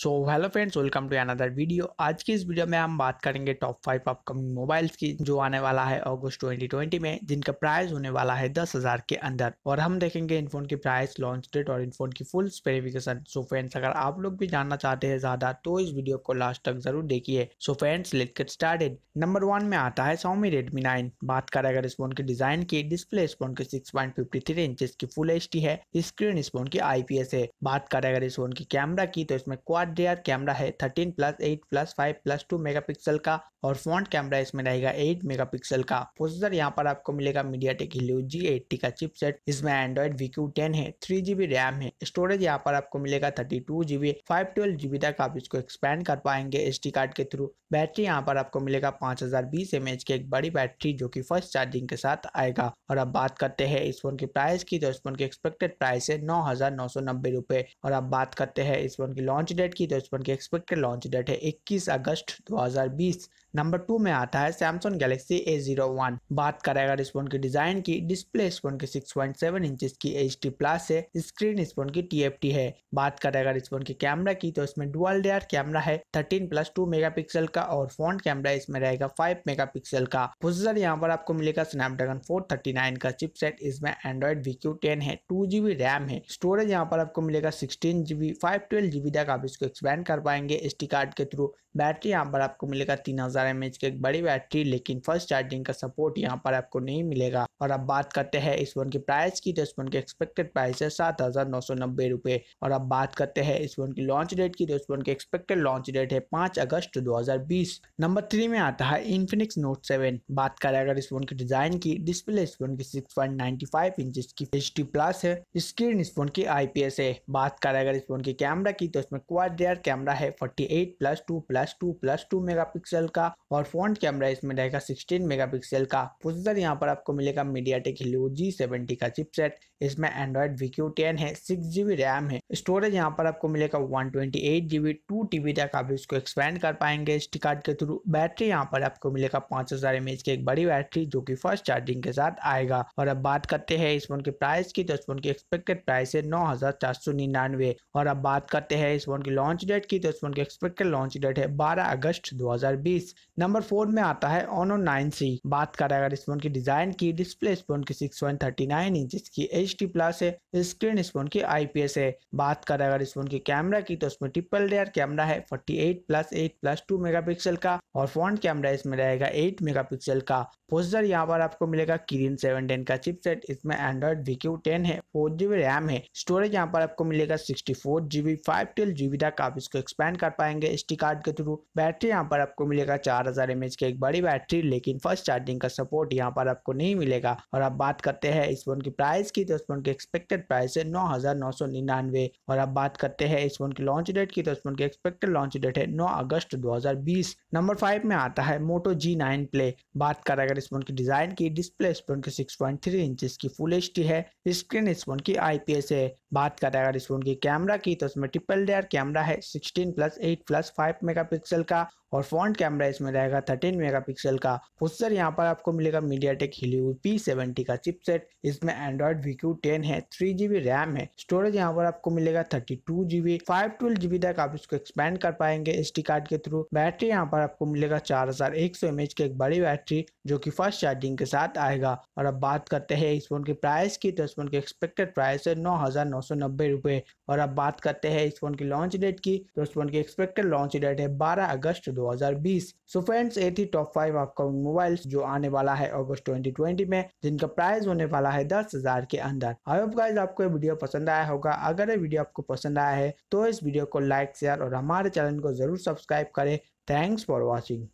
so hello friends welcome to another video आज की इस वीडियो में हम बात करेंगे टॉप फाइव अपकमिंग मोबाइल्स की जो आने वाला है अगस्त 2020 में जिनका प्राइस होने वाला है दस हज़ार के अंदर और हम देखेंगे इन फोन की प्राइस लॉन्च डेट और इन फोन की फुल स्पेसिफिकेशन सो फ्रेंड्स अगर आप लोग भी जानना चाहते हैं ज़्यादा तो इस वीडियो को लास्ट तक जरूर देखिए so friends let get started number one में आता है सोमी रेडमी नाइन बात करें अगर इस फोन के डिजाइन की डिस्प्ले इस फोन की सिक्स पॉइंट की फुल एच है स्क्रीन इस फोन की आई है बात करें अगर इस फोन की कैमरा की तो इसमें क्वालिटी क्वाड डियर कैमरा है 13 प्लस 8 प्लस 5 प्लस 2 मेगापिक्सल का और फ्रंट कैमरा इसमें रहेगा 8 मेगापिक्सल का प्रोसेसर यहाँ पर आपको मिलेगा मीडिया टेक जी एट्टी का चिपसेट इसमें एंड्रॉइड वीक्यू टेन है थ्री जीबी रैम है स्टोरेज यहाँ पर आपको मिलेगा thirty two GB five twelve GB तक आप इसको एक्सपेंड कर पाएंगे एस कार्ड के थ्रू बैटरी यहाँ पर आपको मिलेगा पांच हजार बीस एम एच की एक बड़ी बैटरी जो की फर्स्ट चार्जिंग के साथ आएगा और अब बात करते हैं इस फोन की प्राइस की तो इस फोन की एक्सपेक्टेड प्राइस है नौ हजार नौ सौ नब्बे रूपए और अब बात करते हैं इस फोन की लॉन्च डेट की तो की एक्सपेक्टेड लॉन्च डेट है 21 अगस्त 2020 नंबर टू में आता है Samsung Galaxy A zero one बात करेगा इस फोन के डिजाइन की डिस्प्ले इस फोन की सिक्स पॉइंट सेवन इंच की एच टी प्लस है स्क्रीन इस फोन की टी है बात करेगा इस फोन के कैमरा की तो इसमें डुअल डेयर कैमरा है thirteen plus two megapixel का और फोन कैमरा इसमें रहेगा फाइव मेगा पिक्सल का प्रोसेसर यहाँ पर आपको मिलेगा स्नैपड्रैगन फोर थर्टी नाइन का चिपसेट इसमें एंड्रॉइड वीक्यू टेन है टू जीबी रैम है स्टोरेज यहाँ पर आपको मिलेगा sixteen GB five twelve GB तक आप इसको एक्सपेंड कर पाएंगे एस कार्ड के थ्रू बैटरी यहाँ पर आपको मिलेगा तीन हजार हजार एम की एक बड़ी बैटरी लेकिन फर्स्ट चार्जिंग का सपोर्ट यहाँ पर आपको नहीं मिलेगा और अब बात करते हैं इस फोन की प्राइस की तो इस फोन के एक्सपेक्टेड प्राइस है सात हजार नौ सौ नब्बे रुपए और अब बात करते हैं इस फोन की लॉन्च डेट की तो इस फोन के एक्सपेक्टेड लॉन्च डेट है पांच अगस्त दो हजार बीस नंबर थ्री में आता है इन्फिनिक्स नोट सेवन बात करें अगर इस फोन की डिजाइन की डिस्प्ले इस फोन की six point ninety five inch की एच प्लस है स्क्रीन इस फोन की आईपीएस है बात करें अगर इस फोन की कैमरा की तो इसमें क्वाड कैमरा है forty eight plus two plus two plus two megapixel का और फ्रंट कैमरा इसमें रहेगा 16 मेगापिक्सल का प्रोसेसर यहाँ पर आपको मिलेगा मीडिया टेक जी सेवेंटी का चिपसेट इसमें एंड्रॉइड वीक्यू टेन है सिक्स जीबी रैम है स्टोरेज यहाँ पर आपको मिलेगा one twenty eight GB two TB तक आप इसको एक्सपेंड कर पाएंगे कार्ड के थ्रू बैटरी यहाँ पर आपको मिलेगा पांच हजार की एक बड़ी बैटरी जो की फर्स्ट चार्जिंग के साथ आएगा और अब बात करते हैं इस फोन के प्राइस की तो इस फोन की एक्सपेक्टेड प्राइस है नौ हजार चार सौ निन्यानवे और अब बात करते हैं इस फोन की लॉन्च डेट की तो इस फोन की एक्सपेक्टेड लॉन्च डेट है बारह अगस्त दो हजार बीस नंबर फोर में आता है ऑनो नाइन सी बात करें अगर इस फोन की डिजाइन की डिस्प्ले स्पोन की six point thirty nine inch इसकी एच टी प्लस है स्क्रीन स्पोन की आईपीएस है बात करें अगर इस फोन की कैमरा की तो इसमें ट्रिपल डेयर कैमरा है forty eight plus eight plus two megapixel का और फ्रंट कैमरा इसमें रहेगा एट मेगा पिक्सल का प्रोसेसर यहाँ पर आपको मिलेगा किरिन सेवन टेन का चिपसेट इसमें एंड्रॉइड वीक्यू टेन है फोर जीबी रैम है स्टोरेज यहाँ पर आपको मिलेगा sixty four GB five twelve GB तक आप इसको एक्सपैंड कर पाएंगे एस कार्ड के थ्रू बैटरी यहाँ पर आपको मिलेगा चार हज़ार एम की एक बड़ी बैटरी लेकिन फर्स्ट चार्जिंग का सपोर्ट यहाँ पर आपको नहीं मिलेगा और अब बात करते हैं इस फोन की प्राइस की तो इस फोन की एक्सपेक्टेड प्राइस है नौ हज़ार नौ सौ निन्यानवे और अब बात करते हैं इस फोन की लॉन्च डेट की तो इस फोन की एक्सपेक्टेड लॉन्च डेट है नौ अगस्त दो हज़ार बीस नंबर फाइव में आता है मोटो जी नाइन प्ले बात कर अगर इस फोन की डिज़ाइन की डिस्प्ले इस फोन की सिक्स पॉइंट थ्री इंच की फुल एच डी है स्क्रीन इस फोन की आई पी एस है बात करें अगर इस फोन की कैमरा की तो उसमें ट्रिपल डेयर कैमरा है sixteen plus eight plus five megapixel का और फ्रंट कैमरा इसमें रहेगा 13 मेगापिक्सल का प्रोसेसर यहाँ पर आपको मिलेगा मीडिया टेक पी सेवेंटी का चिपसेट इसमें एंड्रॉइड वीक्यू टेन है थ्री जीबी रैम है स्टोरेज यहाँ पर आपको मिलेगा thirty two GB five twelve GB तक आप इसको एक्सपेंड कर पाएंगे एस कार्ड के थ्रू बैटरी यहाँ पर आपको मिलेगा चार हजार एक सौ एच की एक बड़ी बैटरी जो की फर्स्ट चार्जिंग के साथ आएगा और अब बात करते हैं इस फोन की प्राइस की तो इस फोन की एक्सपेक्टेड प्राइस है नौ हजार नौ सौ नब्बे रुपए और अब बात करते हैं इस फोन की लॉन्च डेट की तो इस फोन की एक्सपेक्टेड लॉन्च डेट है बारह अगस्त दो 2020 सो फ्रेंड्स ये थी टॉप फाइव अपकमिंग मोबाइल्स जो आने वाला है अगस्त 2020 में जिनका प्राइस होने वाला है दस हजार के अंदर आई होप आपको ये वीडियो पसंद आया होगा अगर ये वीडियो आपको पसंद आया है तो इस वीडियो को लाइक शेयर और हमारे चैनल को जरूर सब्सक्राइब करें थैंक्स फॉर वॉचिंग